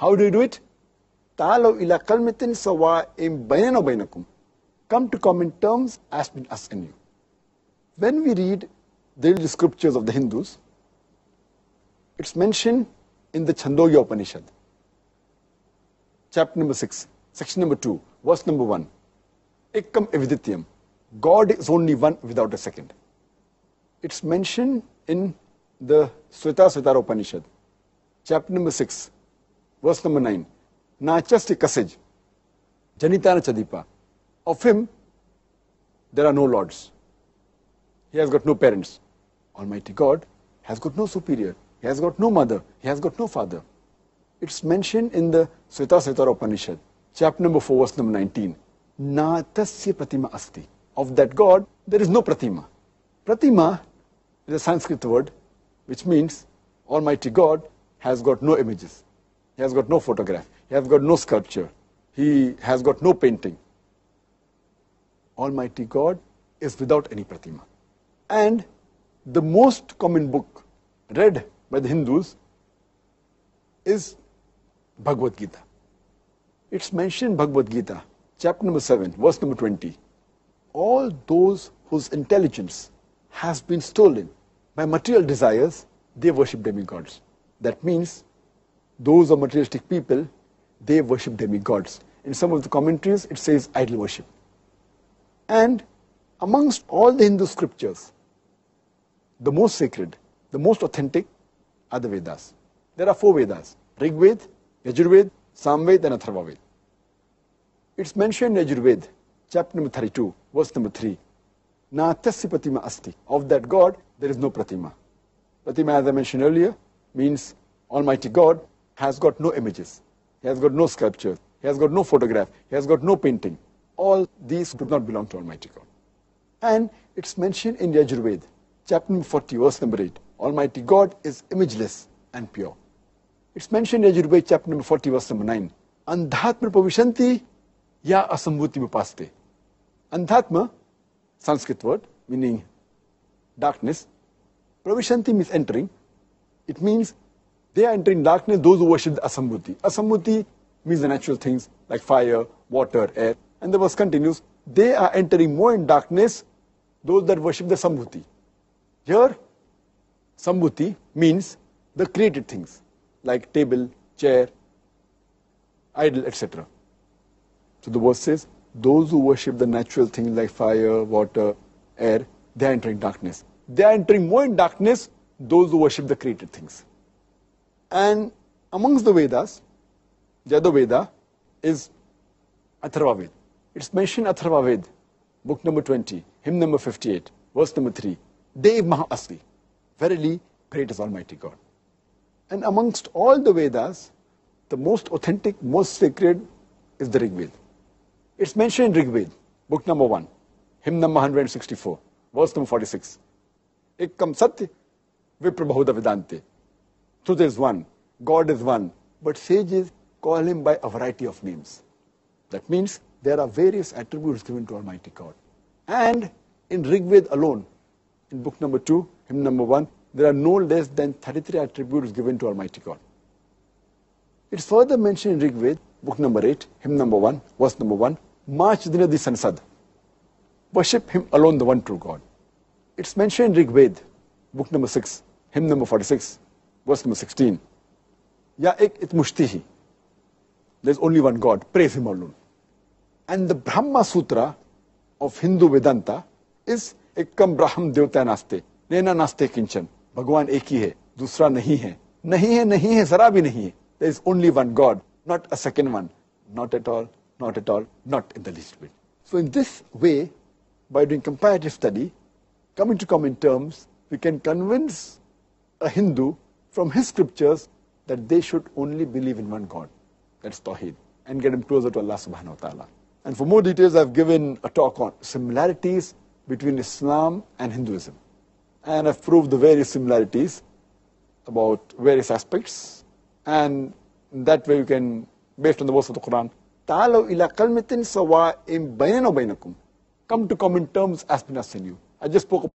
How do you do it? Ta'alu ila sawa sawa'im bainana bainakum. Come to common terms as between us and you. When we read the religious scriptures of the Hindus, it's mentioned in the Chandogya Upanishad, chapter number 6, section number 2, verse number 1. Ekkam evidityam. God is only one without a second. It's mentioned in the Sweta Upanishad, chapter number 6, Verse number 9. Na achasti kasej, janitana chadipa. Of him, there are no lords. He has got no parents. Almighty God has got no superior. He has got no mother. He has got no father. It's mentioned in the Sweta Swetara Upanishad, chapter number 4, verse number 19. Na tasya pratima asti. Of that God, there is no pratima. Pratima is a Sanskrit word which means Almighty God has got no images. He has got no photograph. He has got no sculpture. He has got no painting. Almighty God is without any pratima. And the most common book read by the Hindus is Bhagavad Gita. It's mentioned Bhagavad Gita, chapter number 7, verse number 20. All those whose intelligence has been stolen by material desires, they worship demigods. That means those are materialistic people, they worship demigods. In some of the commentaries, it says idol worship. And amongst all the Hindu scriptures, the most sacred, the most authentic are the Vedas. There are four Vedas, Rig Ved, Yajurved, Samved and Atharva Ved. It's mentioned in Yajurved, chapter number 32, verse number 3. Natasya Pratima Asti. Of that God, there is no Pratima. Pratima, as I mentioned earlier, means Almighty God has got no images, he has got no sculptures, he has got no photograph, he has got no painting. All these do not belong to Almighty God. And it's mentioned in Yajurveda, chapter 40, verse number 8. Almighty God is imageless and pure. It's mentioned in Yajurveda, chapter number 40, verse number 9. Andhatma pavishanti ya asambhuti vipaste. Andhatma, Sanskrit word, meaning darkness. Pravishanti means entering. It means they are entering darkness, those who worship the Asamruti. Asamruti means the natural things like fire, water, air. And the verse continues, they are entering more in darkness, those that worship the Sambhuti. Here, Sambhuti means the created things like table, chair, idol, etc. So the verse says, those who worship the natural things like fire, water, air, they are entering darkness. They are entering more in darkness, those who worship the created things. And amongst the Vedas, the other Veda is Atharva Veda. It's mentioned Atharva Veda, book number 20, hymn number 58, verse number 3. Dev Mahasri, verily great is Almighty God. And amongst all the Vedas, the most authentic, most sacred is the Rig Veda. It's mentioned in Rig Veda, book number 1, hymn number 164, verse number 46. Ekkam satya viprabhuda vedante Truth is one. God is one. But sages call him by a variety of names. That means there are various attributes given to Almighty God. And in Rig Veda alone, in book number 2, hymn number 1, there are no less than 33 attributes given to Almighty God. It's further mentioned in Rig Veda, book number 8, hymn number 1, verse number 1, March Dinadi Sansad. Worship Him alone, the one true God. It's mentioned in Rig Veda, book number 6, hymn number 46, verse number 16 ya ek it itmushtihi there's only one god praise him alone and the brahma sutra of hindu vedanta is ekam ब्राह्म देवता naste. Nena naste kinchan. भगवान ek hi hai. Dusra nahi hai. Nahi hai, nahi hai, zara bhi nahi hai. there is only one God, not a second one. Not at all, not at all, not in the least bit. So in this way, by doing comparative study, coming to common terms, we can convince a Hindu from his scriptures that they should only believe in one God, that's Tawheed, and get him closer to Allah subhanahu wa ta'ala. And for more details, I've given a talk on similarities between Islam and Hinduism. And I've proved the various similarities about various aspects. And that way you can, based on the verse of the Quran, تعالوا ila kalmitin sawa بيننا وبينكم. Come to common terms as between you. I just spoke about.